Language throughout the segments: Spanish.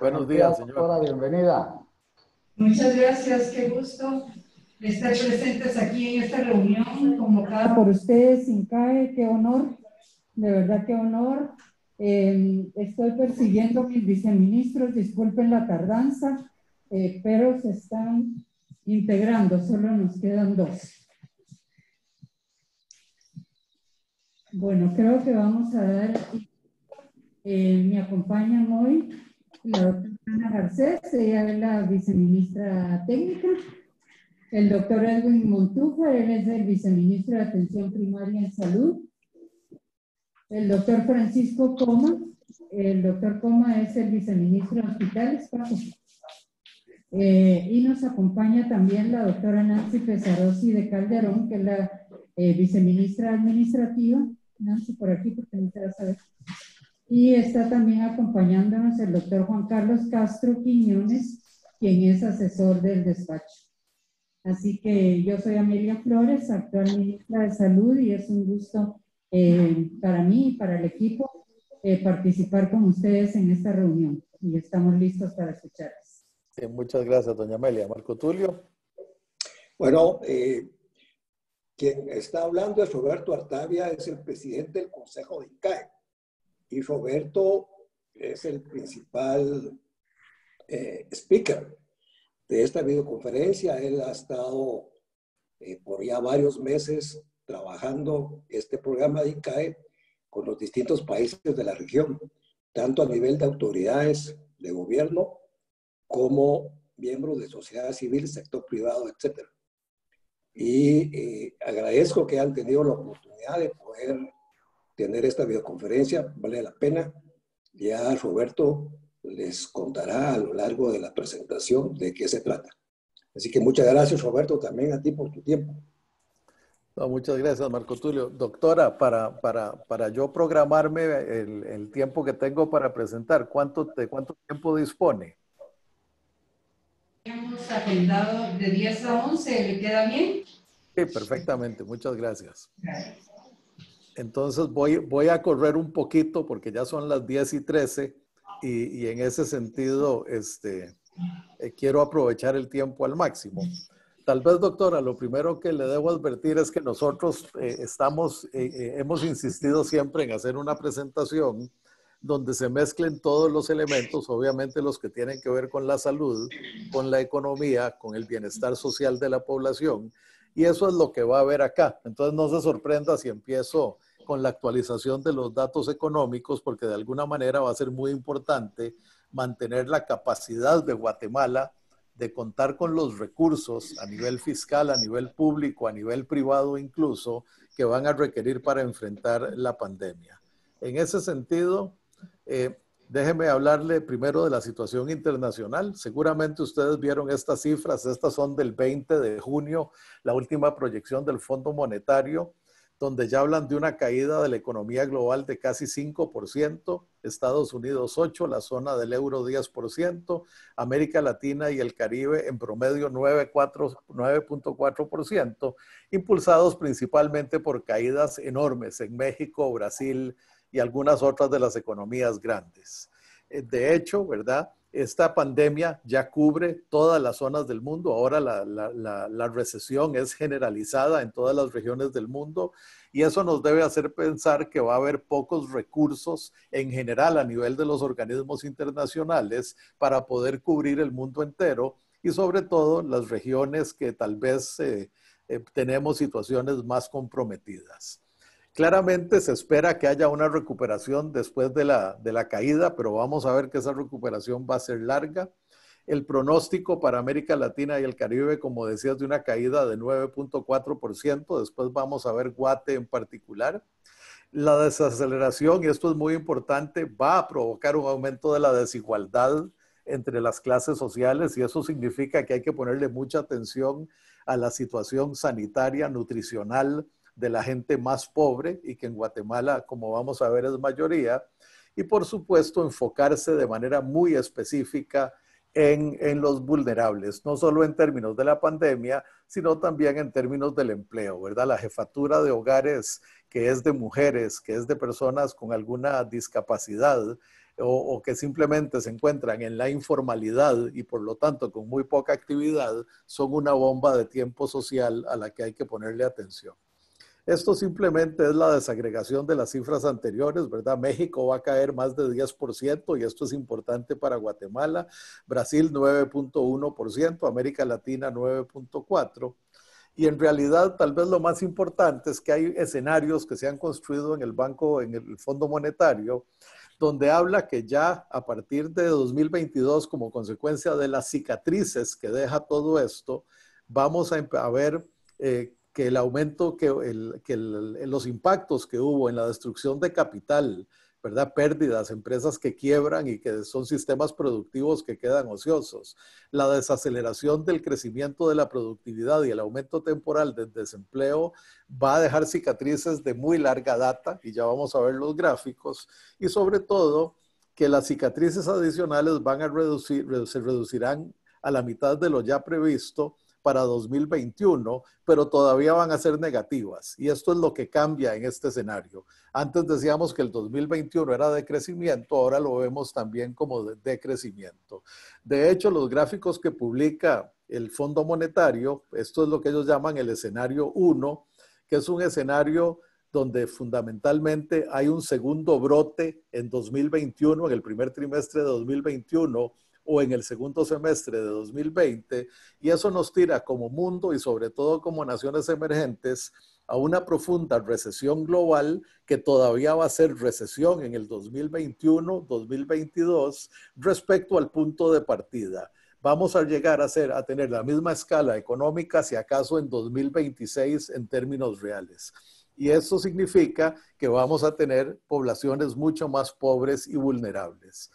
Buenos días, señora. bienvenida. Muchas gracias, qué gusto estar presentes aquí en esta reunión convocada por ustedes, Incae, qué honor, de verdad qué honor. Em, estoy persiguiendo mis viceministros, disculpen la tardanza, eh, pero se están integrando, solo nos quedan dos. Bueno, creo que vamos a dar, eh, me acompañan hoy la doctora Ana Garcés, ella es la viceministra técnica, el doctor Edwin Montuja, él es el viceministro de Atención Primaria en Salud, el doctor Francisco Coma, el doctor Coma es el viceministro de Hospitales, eh, y nos acompaña también la doctora Nancy Pesarosi de Calderón, que es la eh, viceministra administrativa, por aquí Y está también acompañándonos el doctor Juan Carlos Castro Quiñones, quien es asesor del despacho. Así que yo soy Amelia Flores, actual ministra de Salud, y es un gusto eh, para mí y para el equipo eh, participar con ustedes en esta reunión. Y estamos listos para escucharles. Eh, muchas gracias, doña Amelia. Marco Tulio. Bueno, quien está hablando es Roberto Artavia, es el presidente del Consejo de ICAE. Y Roberto es el principal eh, speaker de esta videoconferencia. Él ha estado eh, por ya varios meses trabajando este programa de ICAE con los distintos países de la región, tanto a nivel de autoridades de gobierno como miembros de sociedad civil, sector privado, etcétera y eh, agradezco que han tenido la oportunidad de poder tener esta videoconferencia, vale la pena. Ya Roberto les contará a lo largo de la presentación de qué se trata. Así que muchas gracias Roberto también a ti por tu tiempo. muchas gracias, Marco Tulio. Doctora, para, para, para yo programarme el, tiempo que tengo para presentar, ¿cuánto, de ¿cuánto tiempo dispone? Hemos agendado de 10 a 11, ¿le queda bien? Sí, perfectamente, muchas gracias. Gracias. Entonces voy, voy a correr un poquito porque ya son las 10 y 13 y, en ese sentido este, eh, quiero aprovechar el tiempo al máximo. Tal vez, doctora, lo primero que le debo advertir es que nosotros eh, estamos, eh, hemos insistido siempre en hacer una presentación donde se mezclen todos los elementos, obviamente los que tienen que ver con la salud, con la economía, con el bienestar social de la población. Y eso es lo que va a haber acá. Entonces no se sorprenda si empiezo con la actualización de los datos económicos, porque de alguna manera va a ser muy importante mantener la capacidad de Guatemala de contar con los recursos a nivel fiscal, a nivel público, a nivel privado incluso, que van a requerir para enfrentar la pandemia. En ese sentido, eh, déjeme hablarle primero de la situación internacional. Seguramente ustedes vieron estas cifras. Estas son del 20 de junio, la última proyección del Fondo Monetario, donde ya hablan de una caída de la economía global de casi 5%, Estados Unidos 8%, la zona del euro 10%, América Latina y el Caribe en promedio 9.4%, impulsados principalmente por caídas enormes en México, Brasil, y algunas otras de las economías grandes. Eh, de hecho, ¿verdad? Esta pandemia ya cubre todas las zonas del mundo. Ahora la, recesión es generalizada en todas las regiones del mundo y eso nos debe hacer pensar que va a haber pocos recursos en general a nivel de los organismos internacionales para poder cubrir el mundo entero y sobre todo las regiones que tal vez eh, eh, tenemos situaciones más comprometidas. Claramente se espera que haya una recuperación después de la, caída, pero vamos a ver que esa recuperación va a ser larga. El pronóstico para América Latina y el Caribe, como decías, de una caída de 9.4%, después vamos a ver Guate en particular. La desaceleración, y esto es muy importante, va a provocar un aumento de la desigualdad entre las clases sociales y eso significa que hay que ponerle mucha atención a la situación sanitaria, nutricional, de la gente más pobre y que en Guatemala, como vamos a ver, es mayoría. Y por supuesto, enfocarse de manera muy específica en, los vulnerables, no solo en términos de la pandemia, sino también en términos del empleo, ¿verdad? La jefatura de hogares, que es de mujeres, que es de personas con alguna discapacidad o que simplemente se encuentran en la informalidad y por lo tanto con muy poca actividad, son una bomba de tiempo social a la que hay que ponerle atención. Esto simplemente es la desagregación de las cifras anteriores, ¿verdad? México va a caer más de 10% y esto es importante para Guatemala, Brasil 9.1%, América Latina 9.4%. Y en realidad, tal vez lo más importante es que hay escenarios que se han construido en el Banco, en el Fondo Monetario, donde habla que ya a partir de 2022, como consecuencia de las cicatrices que deja todo esto, vamos a, ver eh, que el aumento, que, el, que los impactos que hubo en la destrucción de capital, ¿verdad? Pérdidas, empresas que quiebran y que son sistemas productivos que quedan ociosos, la desaceleración del crecimiento de la productividad y el aumento temporal del desempleo va a dejar cicatrices de muy larga data, y ya vamos a ver los gráficos, y sobre todo que las cicatrices adicionales van a reducir, se reducirán a la mitad de lo ya previsto para 2021, pero todavía van a ser negativas. Y esto es lo que cambia en este escenario. Antes decíamos que el 2021 era de crecimiento, ahora lo vemos también como de, crecimiento. De hecho, los gráficos que publica el Fondo Monetario, esto es lo que ellos llaman el escenario 1, que es un escenario donde fundamentalmente hay un segundo brote en 2021, en el primer trimestre de 2021, o en el segundo semestre de 2020, y eso nos tira como mundo y sobre todo como naciones emergentes a una profunda recesión global que todavía va a ser recesión en el 2021-2022 respecto al punto de partida. Vamos a llegar a, ser, a tener la misma escala económica, si acaso en 2026, en términos reales. Y eso significa que vamos a tener poblaciones mucho más pobres y vulnerables.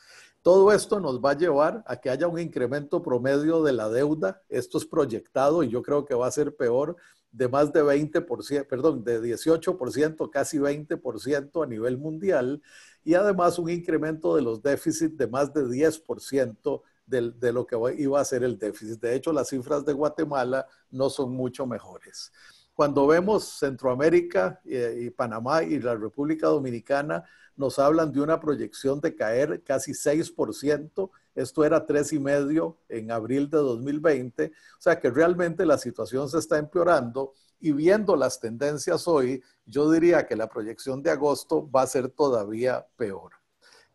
Todo esto nos va a llevar a que haya un incremento promedio de la deuda. Esto es proyectado y yo creo que va a ser peor de más de 20%, perdón, de 18%, casi 20% a nivel mundial y además un incremento de los déficits de más de 10% de, lo que iba a ser el déficit. De hecho, las cifras de Guatemala no son mucho mejores. Cuando vemos Centroamérica eh, y Panamá y la República Dominicana, nos hablan de una proyección de caer casi 6%. Esto era 3,5 en abril de 2020. O sea que realmente la situación se está empeorando y viendo las tendencias hoy, yo diría que la proyección de agosto va a ser todavía peor.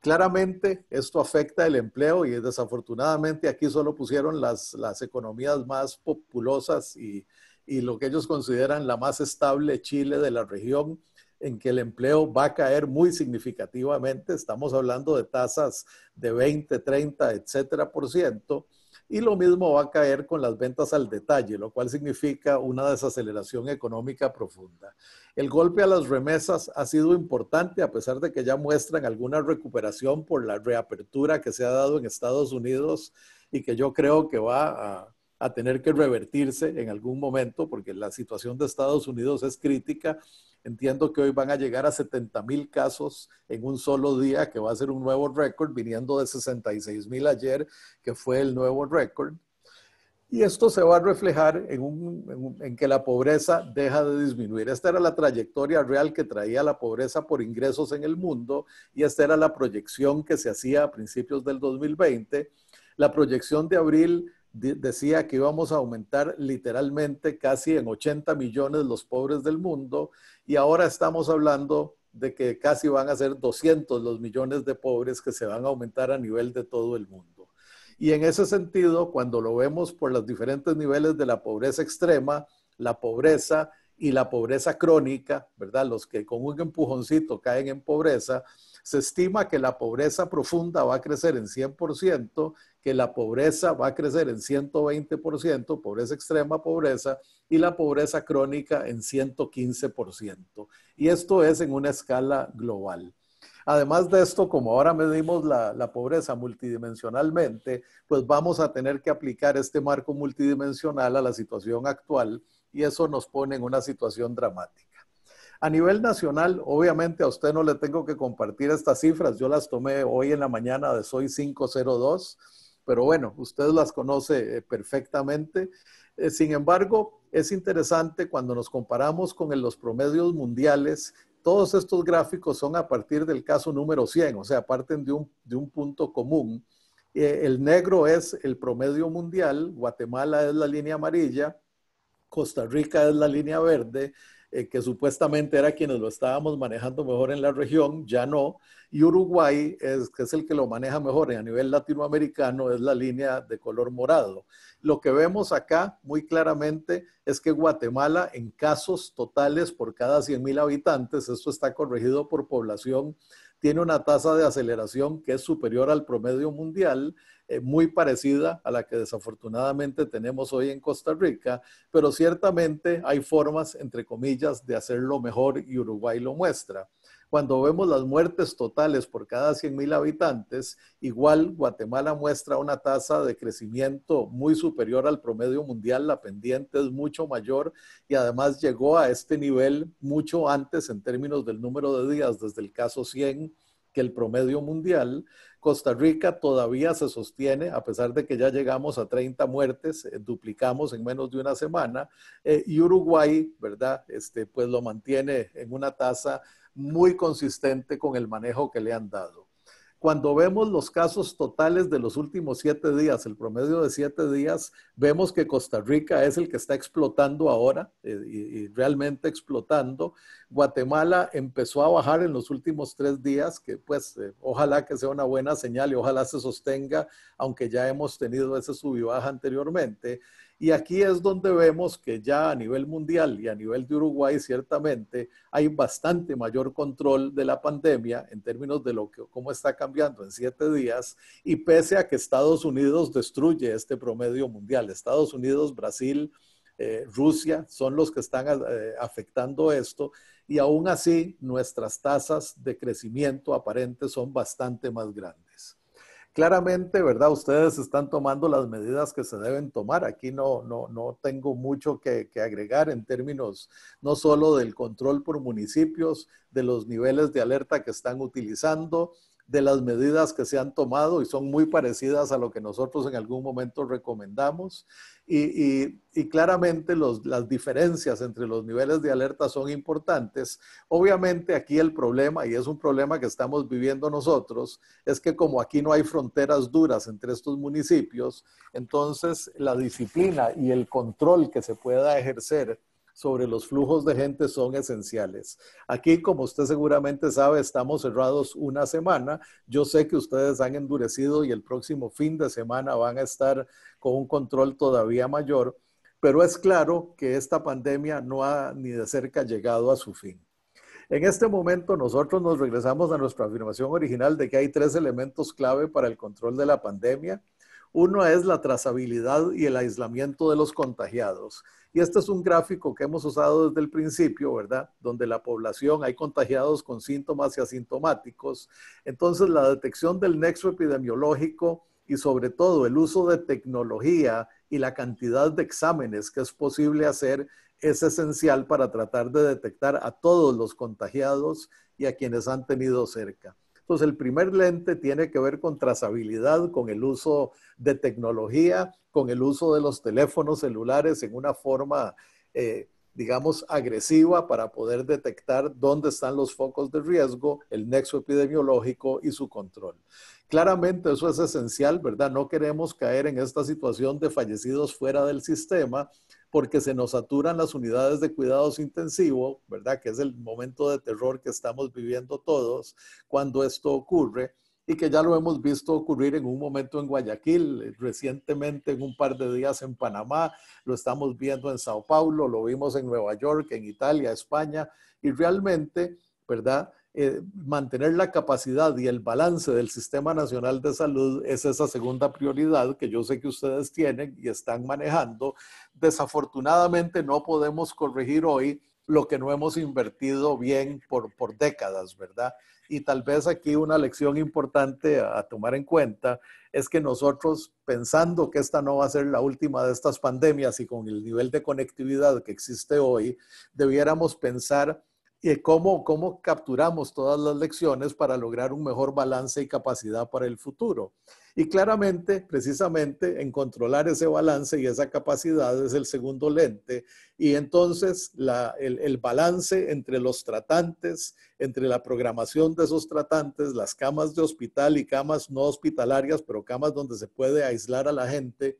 Claramente esto afecta el empleo y desafortunadamente aquí solo pusieron las, economías más populosas y, y lo que ellos consideran la más estable Chile de la región en que el empleo va a caer muy significativamente. Estamos hablando de tasas de 20, 30, etcétera por ciento. Y lo mismo va a caer con las ventas al detalle, lo cual significa una desaceleración económica profunda. El golpe a las remesas ha sido importante a pesar de que ya muestran alguna recuperación por la reapertura que se ha dado en Estados Unidos y que yo creo que va a a tener que revertirse en algún momento, porque la situación de Estados Unidos es crítica. Entiendo que hoy van a llegar a 70 mil casos en un solo día, que va a ser un nuevo récord, viniendo de 66 mil ayer, que fue el nuevo récord. Y esto se va a reflejar en, un, en, en, que la pobreza deja de disminuir. Esta era la trayectoria real que traía la pobreza por ingresos en el mundo y esta era la proyección que se hacía a principios del 2020. La proyección de abril decía que íbamos a aumentar literalmente casi en 80 millones los pobres del mundo y ahora estamos hablando de que casi van a ser 200 los millones de pobres que se van a aumentar a nivel de todo el mundo. Y en ese sentido, cuando lo vemos por los diferentes niveles de la pobreza extrema, la pobreza y la pobreza crónica, ¿verdad? Los que con un empujoncito caen en pobreza, se estima que la pobreza profunda va a crecer en 100% que la pobreza va a crecer en 120%, pobreza extrema, pobreza, y la pobreza crónica en 115%. Y esto es en una escala global. Además de esto, como ahora medimos la, pobreza multidimensionalmente, pues vamos a tener que aplicar este marco multidimensional a la situación actual y eso nos pone en una situación dramática. A nivel nacional, obviamente a usted no le tengo que compartir estas cifras, yo las tomé hoy en la mañana de Soy 502 pero bueno, usted las conoce eh, perfectamente. Eh, sin embargo, es interesante cuando nos comparamos con los promedios mundiales. Todos estos gráficos son a partir del caso número 100, o sea, parten de un, de un punto común. Eh, el negro es el promedio mundial, Guatemala es la línea amarilla, Costa Rica es la línea verde, eh, que supuestamente era quienes lo estábamos manejando mejor en la región, ya no, y Uruguay, es, que es el que lo maneja mejor a nivel latinoamericano, es la línea de color morado. Lo que vemos acá muy claramente es que Guatemala, en casos totales por cada 100.000 habitantes, esto está corregido por población, tiene una tasa de aceleración que es superior al promedio mundial eh, muy parecida a la que desafortunadamente tenemos hoy en Costa Rica, pero ciertamente hay formas, entre comillas, de hacerlo mejor y Uruguay lo muestra cuando vemos las muertes totales por cada 100.000 habitantes, igual Guatemala muestra una tasa de crecimiento muy superior al promedio mundial, la pendiente es mucho mayor y además llegó a este nivel mucho antes en términos del número de días desde el caso 100 que el promedio mundial, Costa Rica todavía se sostiene, a pesar de que ya llegamos a 30 muertes, eh, duplicamos en menos de una semana, eh, y Uruguay, ¿verdad? Este, pues lo mantiene en una tasa muy consistente con el manejo que le han dado cuando vemos los casos totales de los últimos siete días, el promedio de siete días, vemos que Costa Rica es el que está explotando ahora eh, y, realmente explotando. Guatemala empezó a bajar en los últimos tres días, que pues eh, ojalá que sea una buena señal y ojalá se sostenga, aunque ya hemos tenido ese sub baja anteriormente. Y aquí es donde vemos que ya a nivel mundial y a nivel de Uruguay, ciertamente, hay bastante mayor control de la pandemia en términos de lo que, cómo está cambiando en siete días. Y pese a que Estados Unidos destruye este promedio mundial, Estados Unidos, Brasil, eh, Rusia son los que están eh, afectando esto. Y aún así, nuestras tasas de crecimiento aparente son bastante más grandes claramente, ¿verdad? Ustedes están tomando las medidas que se deben tomar. Aquí no, no, no tengo mucho que, que, agregar en términos no solo del control por municipios, de los niveles de alerta que están utilizando, de las medidas que se han tomado y son muy parecidas a lo que nosotros en algún momento recomendamos. Y, claramente las diferencias entre los niveles de alerta son importantes. Obviamente aquí el problema, y es un problema que estamos viviendo nosotros, es que como aquí no hay fronteras duras entre estos municipios, entonces la disciplina y el control que se pueda ejercer sobre los flujos de gente son esenciales. Aquí, como usted seguramente sabe, estamos cerrados una semana. Yo sé que ustedes han endurecido y el próximo fin de semana van a estar con un control todavía mayor, pero es claro que esta pandemia no ha ni de cerca llegado a su fin. En este momento nosotros nos regresamos a nuestra afirmación original de que hay tres elementos clave para el control de la pandemia uno es la trazabilidad y el aislamiento de los contagiados. Y este es un gráfico que hemos usado desde el principio, ¿verdad? Donde la población hay contagiados con síntomas y asintomáticos. Entonces, la detección del nexo epidemiológico y sobre todo el uso de tecnología y la cantidad de exámenes que es posible hacer es esencial para tratar de detectar a todos los contagiados y a quienes han tenido cerca el primer lente tiene que ver con trazabilidad, con el uso de tecnología, con el uso de los teléfonos celulares en una forma, eh, digamos, agresiva para poder detectar dónde están los focos de riesgo, el nexo epidemiológico y su control. Claramente eso es esencial, ¿verdad? No queremos caer en esta situación de fallecidos fuera del sistema, porque se nos saturan las unidades de cuidados intensivos, ¿verdad? Que es el momento de terror que estamos viviendo todos cuando esto ocurre y que ya lo hemos visto ocurrir en un momento en Guayaquil, eh, recientemente en un par de días en Panamá, lo estamos viendo en Sao Paulo, lo vimos en Nueva York, en Italia, España, y realmente, ¿verdad? Eh, mantener la capacidad y el balance del Sistema Nacional de Salud es esa segunda prioridad que yo sé que ustedes tienen y están manejando. Desafortunadamente no podemos corregir hoy lo que no hemos invertido bien por, por décadas, ¿verdad? Y tal vez aquí una lección importante a tomar en cuenta es que nosotros, pensando que esta no va a ser la última de estas pandemias y con el nivel de conectividad que existe hoy, debiéramos pensar y cómo, capturamos todas las lecciones para lograr un mejor balance y capacidad para el futuro. Y claramente, precisamente, en controlar ese balance y esa capacidad es el segundo lente. Y entonces el, el, balance entre los tratantes, entre la programación de esos tratantes, las camas de hospital y camas no hospitalarias, pero camas donde se puede aislar a la gente,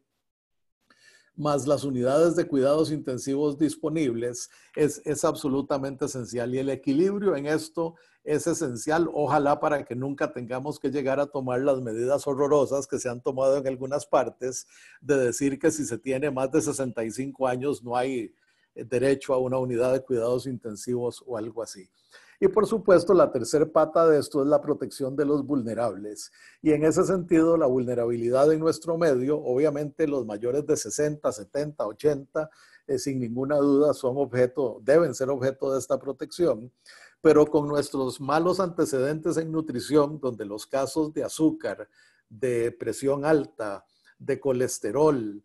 más las unidades de cuidados intensivos disponibles, es, absolutamente esencial. Y el equilibrio en esto es esencial, ojalá para que nunca tengamos que llegar a tomar las medidas horrorosas que se han tomado en algunas partes, de decir que si se tiene más de 65 años no hay eh, derecho a una unidad de cuidados intensivos o algo así. Y por supuesto, la tercera pata de esto es la protección de los vulnerables. Y en ese sentido, la vulnerabilidad en nuestro medio, obviamente los mayores de 60, 70, 80, sin ninguna duda son objeto, deben ser objeto de esta protección. Pero con nuestros malos antecedentes en nutrición, donde los casos de azúcar, de presión alta, de colesterol,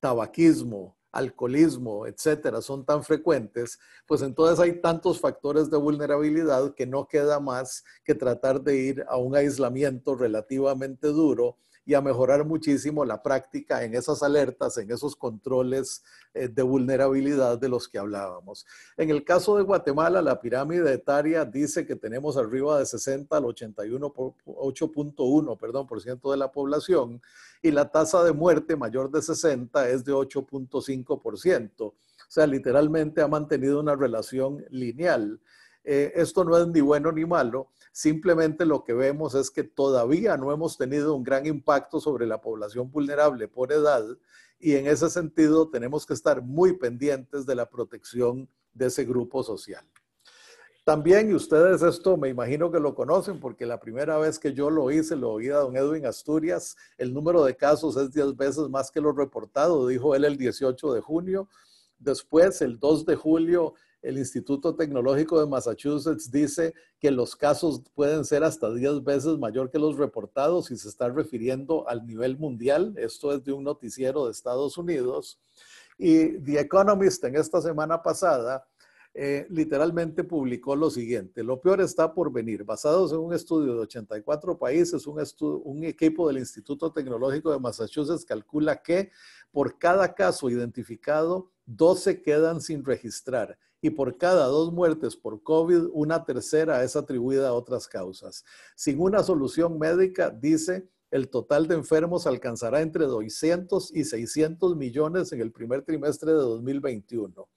tabaquismo, alcoholismo, etcétera, son tan frecuentes, pues entonces hay tantos factores de vulnerabilidad que no queda más que tratar de ir a un aislamiento relativamente duro y a mejorar muchísimo la práctica en esas alertas, en esos controles eh, de vulnerabilidad de los que hablábamos. En el caso de Guatemala, la pirámide etaria dice que tenemos arriba de 60 al 81, por ciento de la población y la tasa de muerte mayor de 60 es de 8.5%. O sea, literalmente ha mantenido una relación lineal. Eh, esto no es ni bueno ni malo, simplemente lo que vemos es que todavía no hemos tenido un gran impacto sobre la población vulnerable por edad y en ese sentido tenemos que estar muy pendientes de la protección de ese grupo social. También, y ustedes esto me imagino que lo conocen, porque la primera vez que yo lo hice, lo oí a don Edwin Asturias, el número de casos es 10 veces más que lo reportado, dijo él el 18 de junio. Después, el 2 de julio, el Instituto Tecnológico de Massachusetts dice que los casos pueden ser hasta 10 veces mayor que los reportados y se está refiriendo al nivel mundial. Esto es de un noticiero de Estados Unidos. Y The Economist en esta semana pasada eh, literalmente publicó lo siguiente, lo peor está por venir. Basados en un estudio de 84 países, un, un equipo del Instituto Tecnológico de Massachusetts calcula que por cada caso identificado, 12 quedan sin registrar y por cada dos muertes por COVID, una tercera es atribuida a otras causas. Sin una solución médica, dice, el total de enfermos alcanzará entre 200 y 600 millones en el primer trimestre de 2021.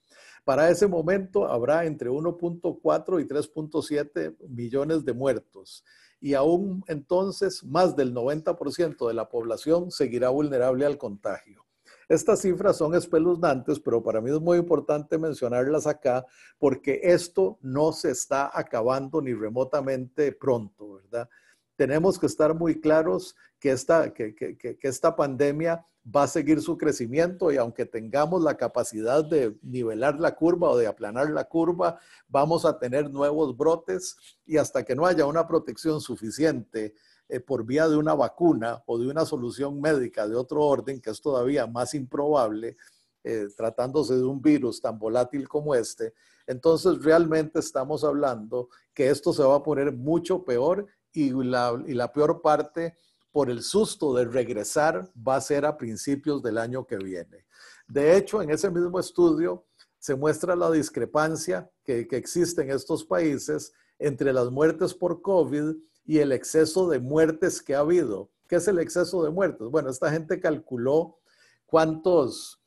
Para ese momento habrá entre 1.4 y 3.7 millones de muertos y aún entonces más del 90% de la población seguirá vulnerable al contagio. Estas cifras son espeluznantes, pero para mí es muy importante mencionarlas acá porque esto no se está acabando ni remotamente pronto, ¿verdad? Tenemos que estar muy claros que esta, esta pandemia va a seguir su crecimiento y aunque tengamos la capacidad de nivelar la curva o de aplanar la curva, vamos a tener nuevos brotes y hasta que no haya una protección suficiente eh, por vía de una vacuna o de una solución médica de otro orden, que es todavía más improbable, eh, tratándose de un virus tan volátil como este, entonces realmente estamos hablando que esto se va a poner mucho peor y la, peor parte por el susto de regresar va a ser a principios del año que viene. De hecho, en ese mismo estudio se muestra la discrepancia que, que existe en estos países entre las muertes por COVID y el exceso de muertes que ha habido. ¿Qué es el exceso de muertes? Bueno, esta gente calculó cuántas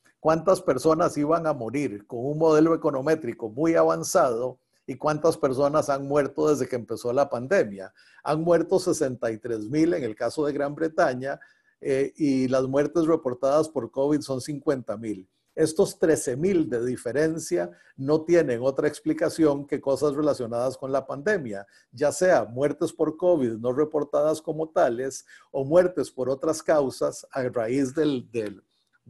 personas iban a morir con un modelo econométrico muy avanzado y cuántas personas han muerto desde que empezó la pandemia. Han muerto 63 mil en el caso de Gran Bretaña eh, y las muertes reportadas por COVID son 50 mil. Estos 13.000 de diferencia no tienen otra explicación que cosas relacionadas con la pandemia, ya sea muertes por COVID no reportadas como tales o muertes por otras causas a raíz del,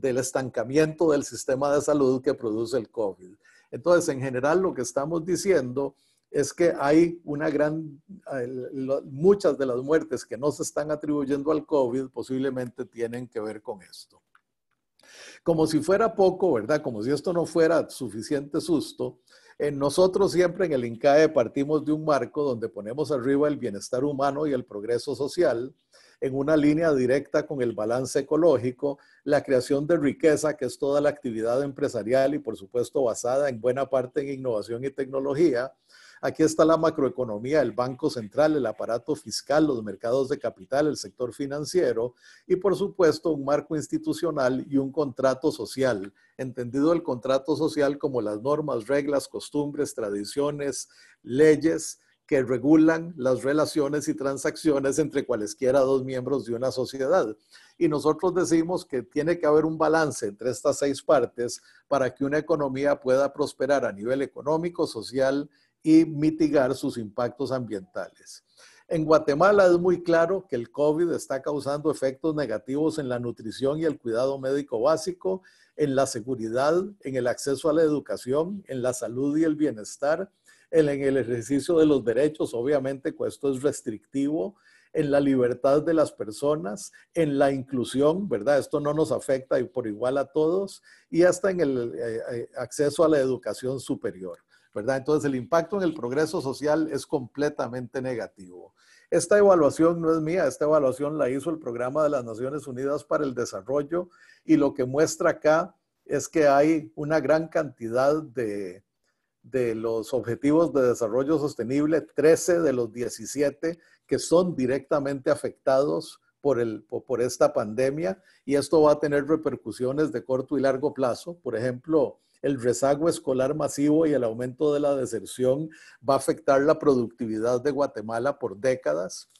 estancamiento del sistema de salud que produce el COVID. Entonces, en general, lo que estamos diciendo es que hay una gran, muchas de las muertes que no se están atribuyendo al COVID posiblemente tienen que ver con esto. Como si fuera poco, ¿verdad? Como si esto no fuera suficiente susto, en nosotros siempre en el INCAE partimos de un marco donde ponemos arriba el bienestar humano y el progreso social en una línea directa con el balance ecológico, la creación de riqueza, que es toda la actividad empresarial y por supuesto basada en buena parte en innovación y tecnología, Aquí está la macroeconomía, el Banco Central, el aparato fiscal, los mercados de capital, el sector financiero y, por supuesto, un marco institucional y un contrato social, entendido el contrato social como las normas, reglas, costumbres, tradiciones, leyes que regulan las relaciones y transacciones entre cualesquiera dos miembros de una sociedad. Y nosotros decimos que tiene que haber un balance entre estas seis partes para que una economía pueda prosperar a nivel económico, social, y mitigar sus impactos ambientales. En Guatemala es muy claro que el COVID está causando efectos negativos en la nutrición y el cuidado médico básico, en la seguridad, en el acceso a la educación, en la salud y el bienestar, en el ejercicio de los derechos, obviamente pues, esto es restrictivo, en la libertad de las personas, en la inclusión, ¿verdad? Esto no nos afecta por igual a todos, y hasta en el eh, eh, acceso a la educación superior. ¿verdad? Entonces el impacto en el progreso social es completamente negativo. Esta evaluación no es mía, esta evaluación la hizo el Programa de las Naciones Unidas para el Desarrollo y lo que muestra acá es que hay una gran cantidad de, de los objetivos de desarrollo sostenible, 13 de los 17 que son directamente afectados por, el, por esta pandemia y esto va a tener repercusiones de corto y largo plazo. Por ejemplo, el rezago escolar masivo y el aumento de la deserción va a afectar la productividad de Guatemala por décadas.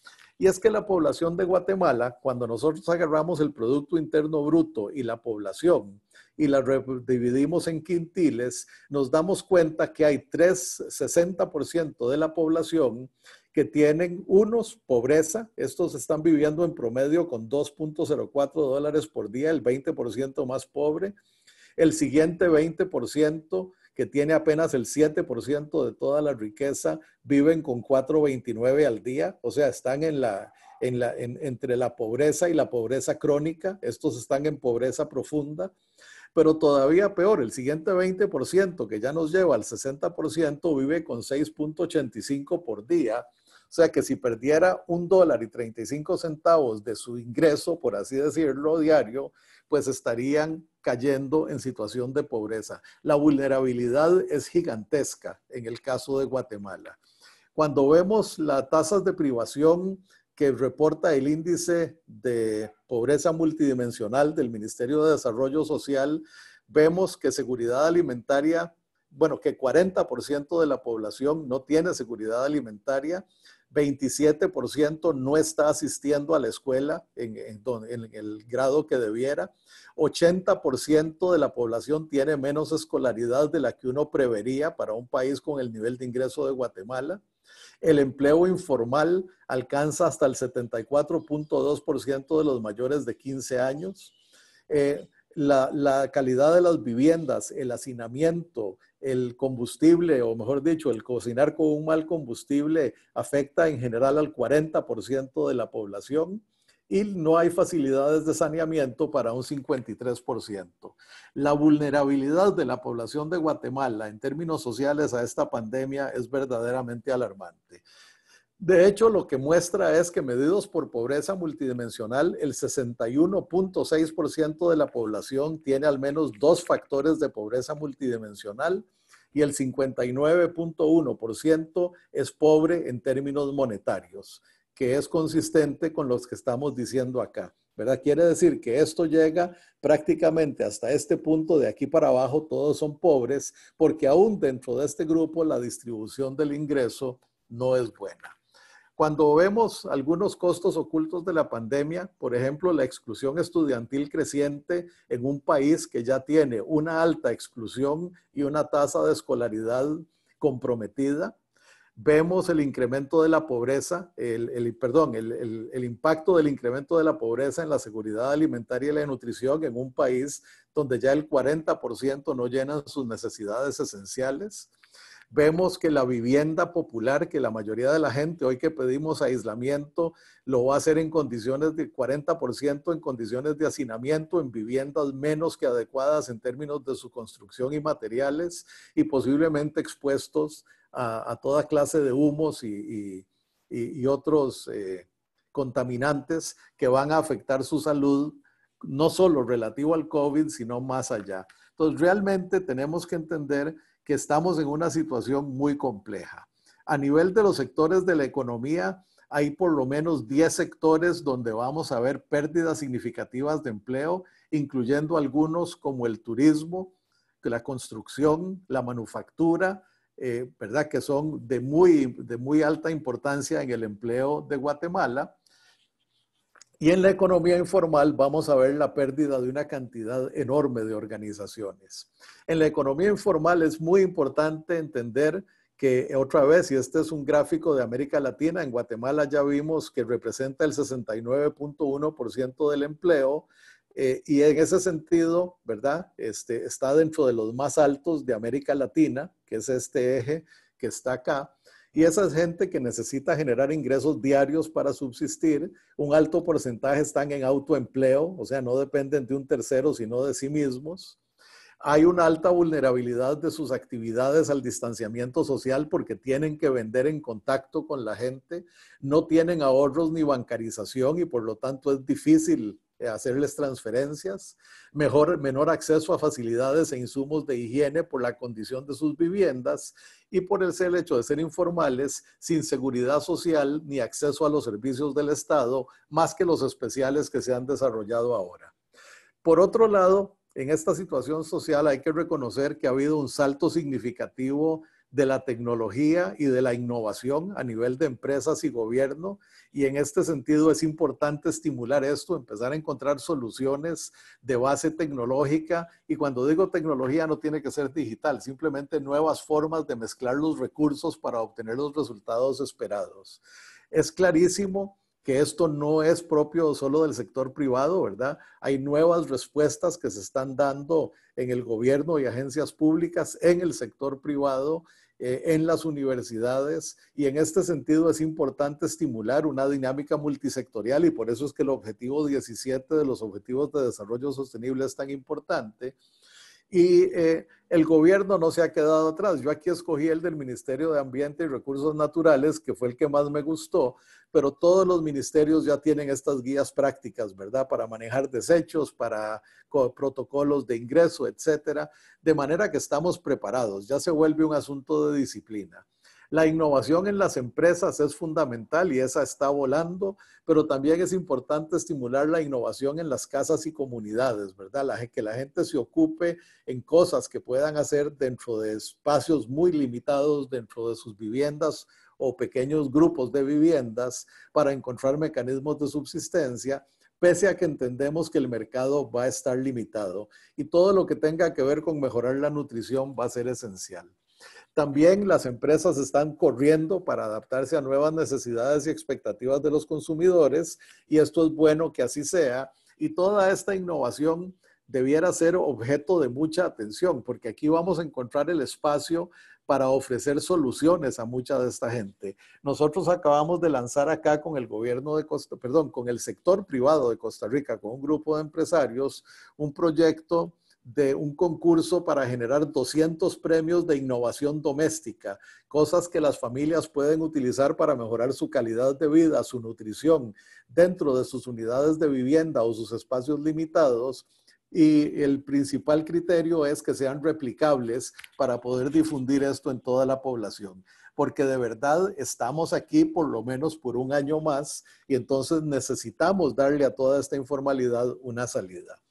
Y es que la población de Guatemala, cuando nosotros agarramos el Producto Interno Bruto y la población y la dividimos en quintiles, nos damos cuenta que hay 3, 60% de la población que tienen unos pobreza, estos están viviendo en promedio con 2.04 dólares por día, el 20% más pobre, el siguiente 20% que tiene apenas el 7% de toda la riqueza, viven con 4,29 al día, o sea, están en la, en la, entre la pobreza y la pobreza crónica, estos están en pobreza profunda, pero todavía peor, el siguiente 20% que ya nos lleva al 60% vive con 6,85 por día, o sea que si perdiera un dólar y 35 centavos de su ingreso, por así decirlo, diario, pues estarían cayendo en situación de pobreza. La vulnerabilidad es gigantesca en el caso de Guatemala. Cuando vemos las tasas de privación que reporta el índice de pobreza multidimensional del Ministerio de Desarrollo Social, vemos que seguridad alimentaria, bueno, que 40% de la población no tiene seguridad alimentaria, 27% no está asistiendo a la escuela en, el grado que debiera, 80% de la población tiene menos escolaridad de la que uno prevería para un país con el nivel de ingreso de Guatemala. El empleo informal alcanza hasta el 74.2% de los mayores de 15 años. Eh, la, calidad de las viviendas, el hacinamiento, el combustible, o mejor dicho, el cocinar con un mal combustible afecta en general al 40% de la población y no hay facilidades de saneamiento para un 53%. La vulnerabilidad de la población de Guatemala en términos sociales a esta pandemia es verdaderamente alarmante. De hecho, lo que muestra es que medidos por pobreza multidimensional, el 61.6% de la población tiene al menos dos factores de pobreza multidimensional y el 59.1% es pobre en términos monetarios, que es consistente con los que estamos diciendo acá. ¿verdad? Quiere decir que esto llega prácticamente hasta este punto, de aquí para abajo todos son pobres, porque aún dentro de este grupo la distribución del ingreso no es buena. Cuando vemos algunos costos ocultos de la pandemia, por ejemplo, la exclusión estudiantil creciente en un país que ya tiene una alta exclusión y una tasa de escolaridad comprometida, vemos el incremento de la pobreza, el, perdón, el, impacto del incremento de la pobreza en la seguridad alimentaria y la nutrición en un país donde ya el 40% no llenan sus necesidades esenciales. Vemos que la vivienda popular, que la mayoría de la gente hoy que pedimos aislamiento, lo va a hacer en condiciones de 40%, en condiciones de hacinamiento, en viviendas menos que adecuadas en términos de su construcción y materiales, y posiblemente expuestos a, toda clase de humos y, y, otros eh, contaminantes que van a afectar su salud no solo relativo al COVID, sino más allá. Entonces, realmente tenemos que entender que estamos en una situación muy compleja. A nivel de los sectores de la economía, hay por lo menos 10 sectores donde vamos a ver pérdidas significativas de empleo, incluyendo algunos como el turismo, la construcción, la manufactura, eh, ¿verdad? Que son muy, de muy alta importancia en el empleo de Guatemala. Y en la economía informal vamos a ver la pérdida de una cantidad enorme de organizaciones. En la economía informal es muy importante entender que otra vez, y este es un gráfico de América Latina, en Guatemala ya vimos que representa el 69.1% del empleo, eh, y en ese sentido, ¿verdad? Este, está dentro de los más altos de América Latina, que es este eje que está acá. Y esa gente que necesita generar ingresos diarios para subsistir. Un alto porcentaje están en autoempleo, o sea, no dependen de un tercero, sino de sí mismos. Hay una alta vulnerabilidad de sus actividades al distanciamiento social porque tienen que vender en contacto con la gente, no tienen ahorros ni bancarización y por lo tanto es difícil eh, hacerles transferencias, mejor, menor acceso a facilidades e insumos de higiene por la condición de sus viviendas y por el, el hecho de ser informales, sin seguridad social ni acceso a los servicios del Estado, más que los especiales que se han desarrollado ahora. Por otro lado, en esta situación social hay que reconocer que ha habido un salto significativo de la tecnología y de la innovación a nivel de empresas y gobierno. Y en este sentido es importante estimular esto, empezar a encontrar soluciones de base tecnológica. Y cuando digo tecnología no tiene que ser digital, simplemente nuevas formas de mezclar los recursos para obtener los resultados esperados. Es clarísimo que esto no es propio solo del sector privado, ¿verdad? Hay nuevas respuestas que se están dando en el gobierno y agencias públicas, en el sector privado, eh, en las universidades, y en este sentido es importante estimular una dinámica multisectorial y por eso es que el objetivo 17 de los Objetivos de Desarrollo Sostenible es tan importante y eh, el gobierno no se ha quedado atrás. Yo aquí escogí el del Ministerio de Ambiente y Recursos Naturales, que fue el que más me gustó, pero todos los ministerios ya tienen estas guías prácticas, ¿verdad? Para manejar desechos, para protocolos de ingreso, etcétera. De manera que estamos preparados. Ya se vuelve un asunto de disciplina. La innovación en las empresas es fundamental y esa está volando, pero también es importante estimular la innovación en las casas y comunidades, ¿verdad? que la gente se ocupe en cosas que puedan hacer dentro de espacios muy limitados, dentro de sus viviendas o pequeños grupos de viviendas para encontrar mecanismos de subsistencia pese a que entendemos que el mercado va a estar limitado y todo lo que tenga que ver con mejorar la nutrición va a ser esencial. También las empresas están corriendo para adaptarse a nuevas necesidades y expectativas de los consumidores y esto es bueno que así sea. Y toda esta innovación debiera ser objeto de mucha atención porque aquí vamos a encontrar el espacio para ofrecer soluciones a mucha de esta gente. Nosotros acabamos de lanzar acá con el gobierno de Costa, perdón, con el sector privado de Costa Rica, con un grupo de empresarios, un proyecto de un concurso para generar 200 premios de innovación doméstica, cosas que las familias pueden utilizar para mejorar su calidad de vida, su nutrición, dentro de sus unidades de vivienda o sus espacios limitados. Y el principal criterio es que sean replicables para poder difundir esto en toda la población porque de verdad estamos aquí por lo menos por un año más y entonces necesitamos darle a toda esta informalidad una salida.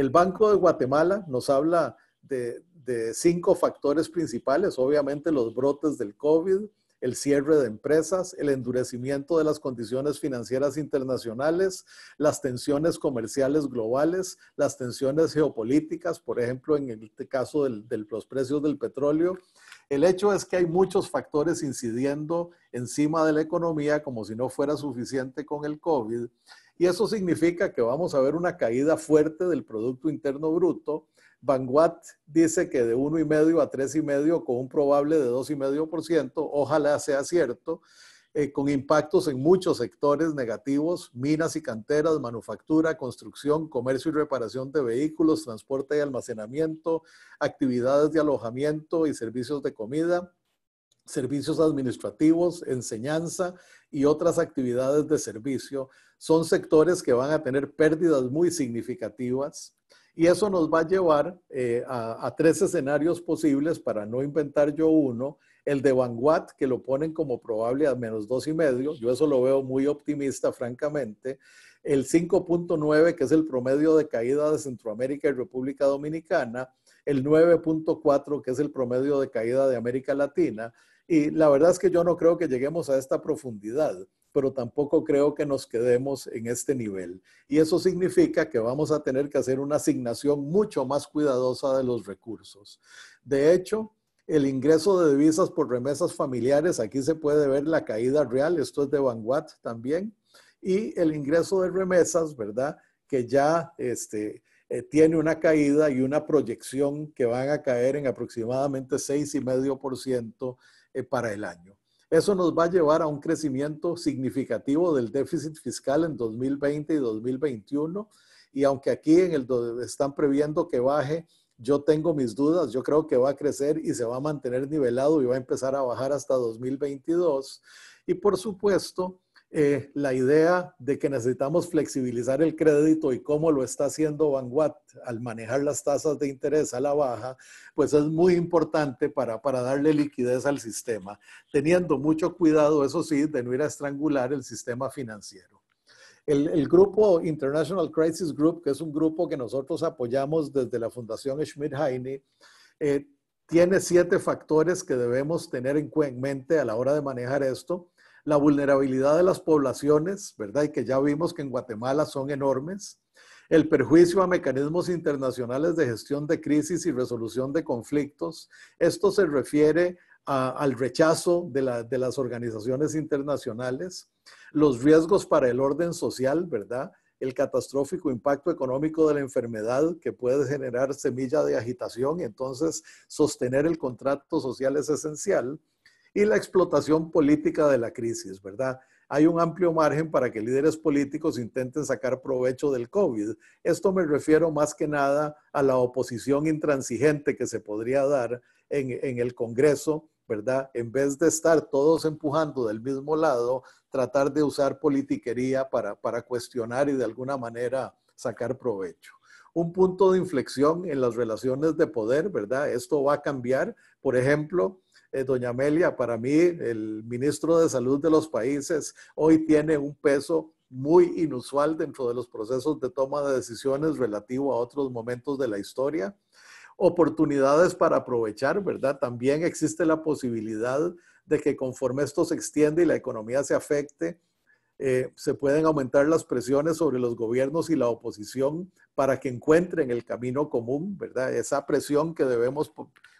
El Banco de Guatemala nos habla de, cinco factores principales, obviamente los brotes del COVID, el cierre de empresas, el endurecimiento de las condiciones financieras internacionales, las tensiones comerciales globales, las tensiones geopolíticas, por ejemplo, en el caso de los precios del petróleo. El hecho es que hay muchos factores incidiendo encima de la economía como si no fuera suficiente con el COVID. Y eso significa que vamos a ver una caída fuerte del Producto Interno Bruto. Vanguard dice que de 1,5 a 3,5 con un probable de 2,5%, ojalá sea cierto, eh, con impactos en muchos sectores negativos, minas y canteras, manufactura, construcción, comercio y reparación de vehículos, transporte y almacenamiento, actividades de alojamiento y servicios de comida, servicios administrativos, enseñanza y otras actividades de servicio son sectores que van a tener pérdidas muy significativas y eso nos va a llevar eh, a, tres escenarios posibles para no inventar yo uno. El de Vanguard, que lo ponen como probable a menos dos y medio, yo eso lo veo muy optimista, francamente. El 5.9, que es el promedio de caída de Centroamérica y República Dominicana, el 9.4, que es el promedio de caída de América Latina, y la verdad es que yo no creo que lleguemos a esta profundidad, pero tampoco creo que nos quedemos en este nivel. Y eso significa que vamos a tener que hacer una asignación mucho más cuidadosa de los recursos. De hecho, el ingreso de divisas por remesas familiares, aquí se puede ver la caída real, esto es de Vanguard también, y el ingreso de remesas, ¿verdad? Que ya este, eh, tiene una caída y una proyección que van a caer en aproximadamente 6,5% eh, para el año. Eso nos va a llevar a un crecimiento significativo del déficit fiscal en 2020 y 2021. Y aunque aquí en el están previendo que baje, yo tengo mis dudas, yo creo que va a crecer y se va a mantener nivelado y va a empezar a bajar hasta 2022. Y por supuesto, eh, la idea de que necesitamos flexibilizar el crédito y cómo lo está haciendo Vanguard al manejar las tasas de interés a la baja, pues es muy importante para, darle liquidez al sistema, teniendo mucho cuidado, eso sí, de no ir a estrangular el sistema financiero. El, grupo International Crisis Group, que es un grupo que nosotros apoyamos desde la Fundación Schmidt-Heine, eh, tiene siete factores que debemos tener en, en mente a la hora de manejar esto la vulnerabilidad de las poblaciones, ¿verdad? Y que ya vimos que en Guatemala son enormes, el perjuicio a mecanismos internacionales de gestión de crisis y resolución de conflictos. Esto se refiere al rechazo de las organizaciones internacionales, los riesgos para el orden social, ¿verdad? el catastrófico impacto económico de la enfermedad que puede generar semilla de agitación y entonces sostener el contrato social es esencial y la explotación política de la crisis, ¿verdad? Hay un amplio margen para que líderes políticos intenten sacar provecho del COVID. Esto me refiero más que nada a la oposición intransigente que se podría dar en, el Congreso ¿verdad? En vez de estar todos empujando del mismo lado, tratar de usar politiquería para, para, cuestionar y de alguna manera sacar provecho. Un punto de inflexión en las relaciones de poder, ¿verdad? Esto va a cambiar. Por ejemplo, eh, doña Amelia, para mí el ministro de Salud de los países hoy tiene un peso muy inusual dentro de los procesos de toma de decisiones relativo a otros momentos de la historia. Oportunidades para aprovechar, ¿verdad? También existe la posibilidad de que conforme esto se extiende y la economía se afecte, eh, se pueden aumentar las presiones sobre los gobiernos y la oposición para que encuentren el camino común, ¿verdad? Esa presión que debemos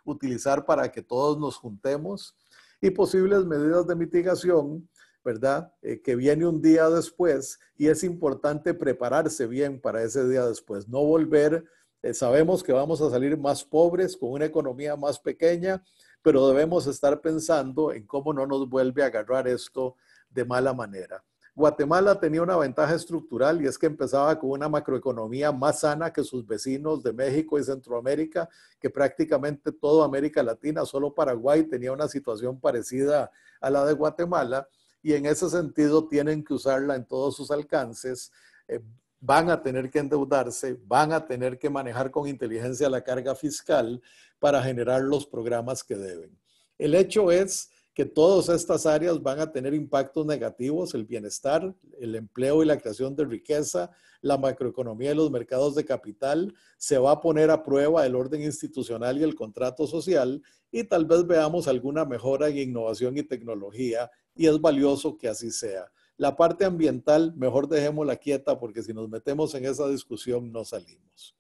utilizar para que todos nos juntemos y posibles medidas de mitigación, ¿verdad? Eh, que viene un día después y es importante prepararse bien para ese día después, no volver, eh, sabemos que vamos a salir más pobres, con una economía más pequeña, pero debemos estar pensando en cómo no nos vuelve a agarrar esto de mala manera. Guatemala tenía una ventaja estructural y es que empezaba con una macroeconomía más sana que sus vecinos de México y Centroamérica, que prácticamente toda América Latina, solo Paraguay tenía una situación parecida a la de Guatemala y en ese sentido tienen que usarla en todos sus alcances. Eh, van a tener que endeudarse, van a tener que manejar con inteligencia la carga fiscal para generar los programas que deben. El hecho es que todas estas áreas van a tener impactos negativos, el bienestar, el empleo y la creación de riqueza, la macroeconomía y los mercados de capital, se va a poner a prueba el orden institucional y el contrato social y tal vez veamos alguna mejora en innovación y tecnología y es valioso que así sea. La parte ambiental, mejor dejémosla quieta porque si nos metemos en esa discusión no salimos.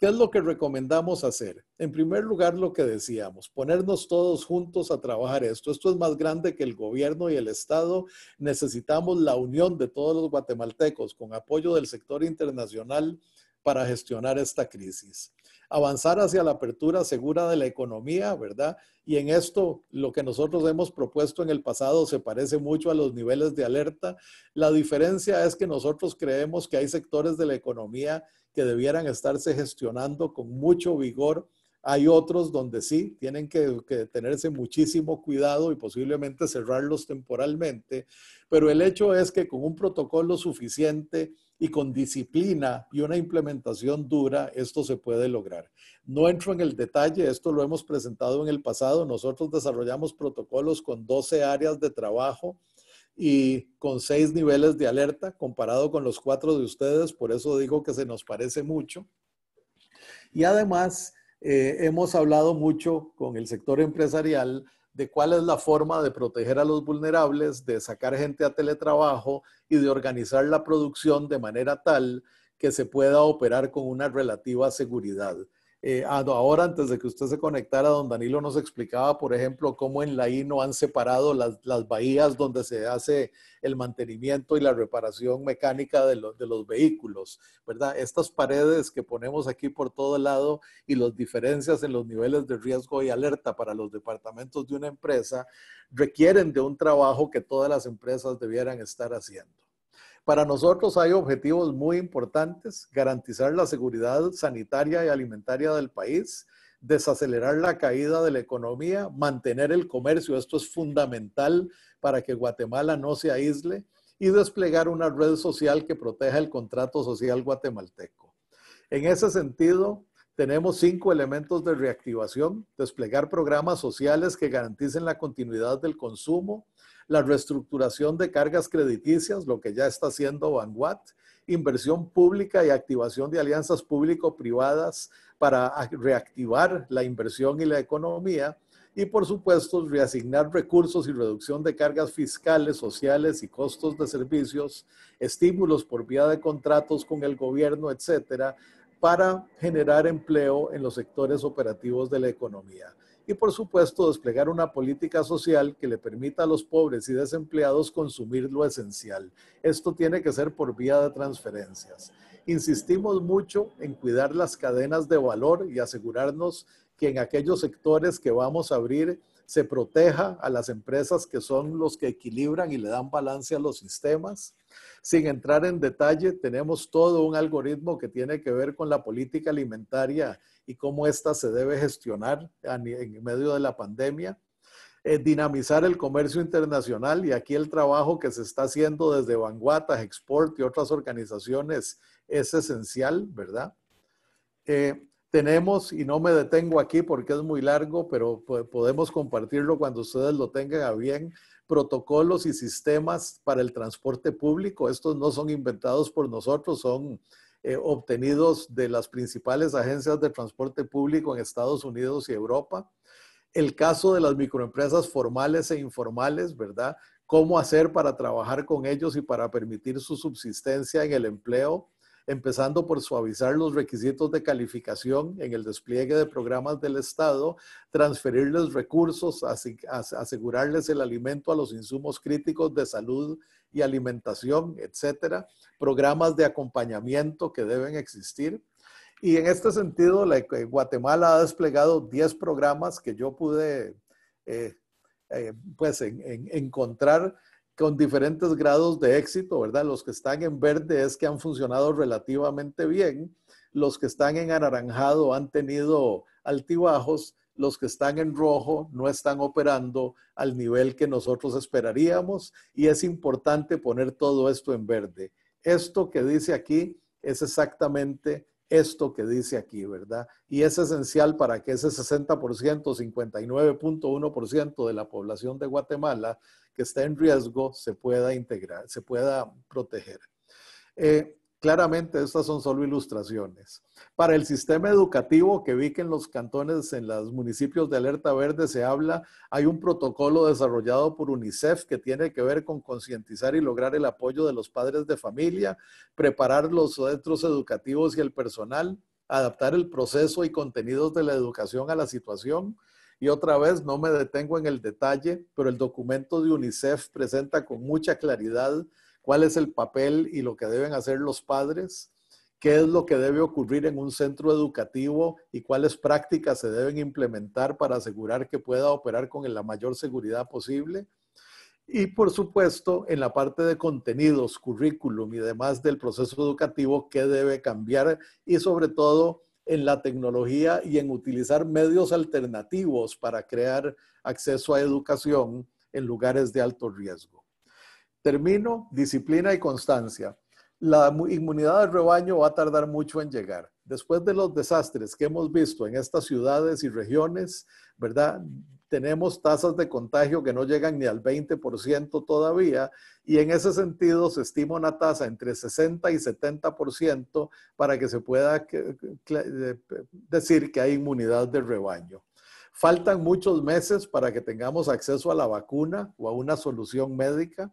¿Qué es lo que recomendamos hacer? En primer lugar, lo que decíamos, ponernos todos juntos a trabajar esto. Esto es más grande que el gobierno y el Estado. Necesitamos la unión de todos los guatemaltecos con apoyo del sector internacional para gestionar esta crisis. Avanzar hacia la apertura segura de la economía, ¿verdad? Y en esto, lo que nosotros hemos propuesto en el pasado se parece mucho a los niveles de alerta. La diferencia es que nosotros creemos que hay sectores de la economía que debieran estarse gestionando con mucho vigor. Hay otros donde sí, tienen que, tenerse muchísimo cuidado y posiblemente cerrarlos temporalmente, pero el hecho es que con un protocolo suficiente y con disciplina y una implementación dura, esto se puede lograr. No entro en el detalle, esto lo hemos presentado en el pasado, nosotros desarrollamos protocolos con 12 áreas de trabajo y con seis niveles de alerta comparado con los cuatro de ustedes, por eso digo que se nos parece mucho. Y además, eh, hemos hablado mucho con el sector empresarial de cuál es la forma de proteger a los vulnerables, de sacar gente a teletrabajo y de organizar la producción de manera tal que se pueda operar con una relativa seguridad. Eh, ah, ahora, antes de que usted se conectara, don Danilo nos explicaba, por ejemplo, cómo en la INO han separado las, bahías donde se hace el mantenimiento y la reparación mecánica de, de los vehículos, ¿verdad? Estas paredes que ponemos aquí por todo lado y las diferencias en los niveles de riesgo y alerta para los departamentos de una empresa requieren de un trabajo que todas las empresas debieran estar haciendo. Para nosotros hay objetivos muy importantes, garantizar la seguridad sanitaria y alimentaria del país, desacelerar la caída de la economía, mantener el comercio, esto es fundamental para que Guatemala no se aísle, y desplegar una red social que proteja el contrato social guatemalteco. En ese sentido, tenemos cinco elementos de reactivación, desplegar programas sociales que garanticen la continuidad del consumo, la reestructuración de cargas crediticias, lo que ya está haciendo Banguat, inversión pública y activación de alianzas público-privadas para reactivar la inversión y la economía, y por supuesto reasignar recursos y reducción de cargas fiscales, sociales y costos de servicios, estímulos por vía de contratos con el gobierno, etcétera, para generar empleo en los sectores operativos de la economía y por supuesto desplegar una política social que le permita a los pobres y desempleados consumir lo esencial. Esto tiene que ser por vía de transferencias. Insistimos mucho en cuidar las cadenas de valor y asegurarnos que en aquellos sectores que vamos a abrir se proteja a las empresas que son los que equilibran y le dan balance a los sistemas. Sin entrar en detalle, tenemos todo un algoritmo que tiene que ver con la política alimentaria y cómo ésta se debe gestionar en medio de la pandemia. Eh, dinamizar el comercio internacional y aquí el trabajo que se está haciendo desde Vanguatas, Export y otras organizaciones es esencial, ¿verdad? Eh, tenemos, y no me detengo aquí porque es muy largo, pero podemos compartirlo cuando ustedes lo tengan a bien, protocolos y sistemas para el transporte público. Estos no son inventados por nosotros, son eh, obtenidos de las principales agencias de transporte público en Estados Unidos y Europa. El caso de las microempresas formales e informales, ¿verdad? Cómo hacer para trabajar con ellos y para permitir su subsistencia en el empleo, empezando por suavizar los requisitos de calificación en el despliegue de programas del Estado, transferirles recursos, asegurarles el alimento a los insumos críticos de salud, y alimentación, etcétera, programas de acompañamiento que deben existir. Y en este sentido, Guatemala ha desplegado 10 programas que yo pude eh, eh, pues encontrar con diferentes grados de éxito, ¿verdad? Los que están en verde es que han funcionado relativamente bien, los que están en anaranjado han tenido altibajos los que están en rojo no están operando al nivel que nosotros esperaríamos y es importante poner todo esto en verde. Esto que dice aquí es exactamente esto que dice aquí, ¿verdad? Y es esencial para que ese 60%, 59.1% de la población de Guatemala que está en riesgo se pueda integrar, se pueda proteger. Eh, Claramente estas son solo ilustraciones. Para el sistema educativo que vi que en los cantones, en los municipios de alerta verde se habla, hay un protocolo desarrollado por UNICEF que tiene que ver con concientizar y lograr el apoyo de los padres de familia, preparar los centros educativos y el personal, adaptar el proceso y contenidos de la educación a la situación, y otra vez, no me detengo en el detalle, pero el documento de UNICEF presenta con mucha claridad cuál es el papel y lo que deben hacer los padres, qué es lo que debe ocurrir en un centro educativo y cuáles prácticas se deben implementar para asegurar que pueda operar con la mayor seguridad posible. Y por supuesto, en la parte de contenidos, currículum y demás del proceso educativo, qué debe cambiar y sobre todo en la tecnología y en utilizar medios alternativos para crear acceso a educación en lugares de alto riesgo. Termino, disciplina y constancia. La inmunidad del rebaño va a tardar mucho en llegar. Después de los desastres que hemos visto en estas ciudades y regiones, ¿verdad? Tenemos tasas de contagio que no llegan ni al 20% todavía y en ese sentido se estima una tasa entre 60 y 70% para que se pueda eh, decir que hay inmunidad del rebaño. Faltan muchos meses para que tengamos acceso a la vacuna o a una solución médica.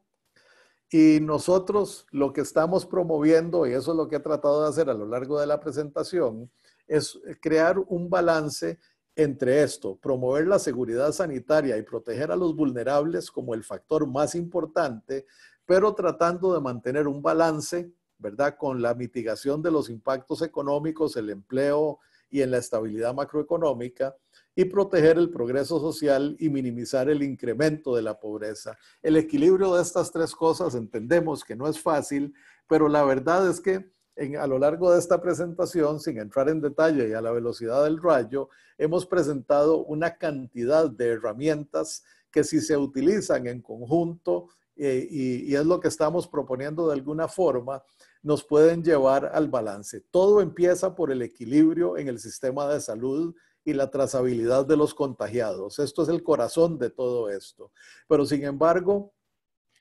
Y nosotros lo que estamos promoviendo, y eso es lo que he tratado de hacer a lo largo de la presentación, es crear un balance entre esto, promover la seguridad sanitaria y proteger a los vulnerables como el factor más importante, pero tratando de mantener un balance, ¿verdad? Con la mitigación de los impactos económicos, el empleo y en la estabilidad macroeconómica, y proteger el progreso social y minimizar el incremento de la pobreza. El equilibrio de estas tres cosas entendemos que no es fácil, pero la verdad es que a lo largo de esta presentación, sin entrar en detalle y a la velocidad del rayo, hemos presentado una cantidad de herramientas que si se utilizan en conjunto eh, y, y es lo que estamos proponiendo de alguna forma, nos pueden llevar al balance. Todo empieza por el equilibrio en el sistema de salud y la trazabilidad de los contagiados. Esto es el corazón de todo esto. Pero sin embargo,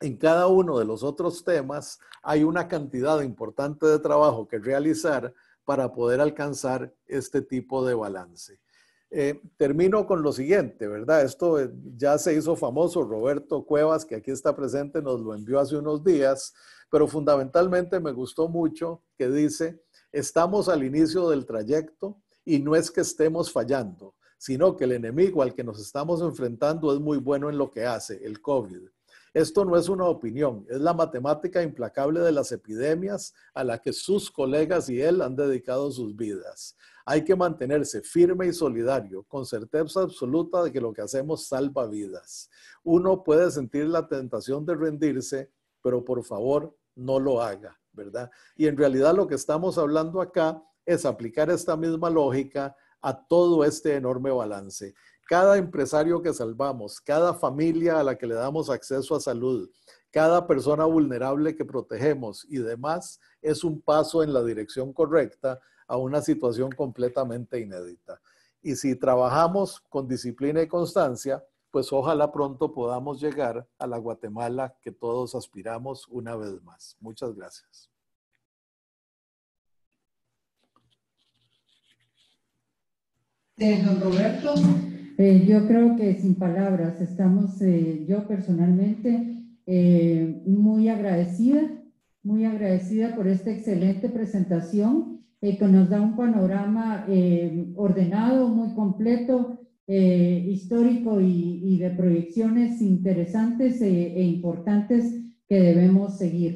en cada uno de los otros temas hay una cantidad importante de trabajo que realizar para poder alcanzar este tipo de balance. Eh, termino con lo siguiente, ¿verdad? Esto eh, ya se hizo famoso, Roberto Cuevas, que aquí está presente, nos lo envió hace unos días, pero fundamentalmente me gustó mucho que dice, estamos al inicio del trayecto, y no es que estemos fallando, sino que el enemigo al que nos estamos enfrentando es muy bueno en lo que hace, el COVID. Esto no es una opinión, es la matemática implacable de las epidemias a la que sus colegas y él han dedicado sus vidas. Hay que mantenerse firme y solidario, con certeza absoluta de que lo que hacemos salva vidas. Uno puede sentir la tentación de rendirse, pero por favor no lo haga, ¿verdad? Y en realidad lo que estamos hablando acá es aplicar esta misma lógica a todo este enorme balance. Cada empresario que salvamos, cada familia a la que le damos acceso a salud, cada persona vulnerable que protegemos y demás es un paso en la dirección correcta a una situación completamente inédita. Y si trabajamos con disciplina y constancia, pues ojalá pronto podamos llegar a la Guatemala que todos aspiramos una vez más. Muchas gracias. Eh, don Roberto. Eh, yo creo que sin palabras, estamos, eh, yo personalmente, muy agradecida, muy agradecida por esta excelente presentación que nos da un panorama ordenado, muy completo, histórico y, de proyecciones interesantes e importantes que debemos seguir.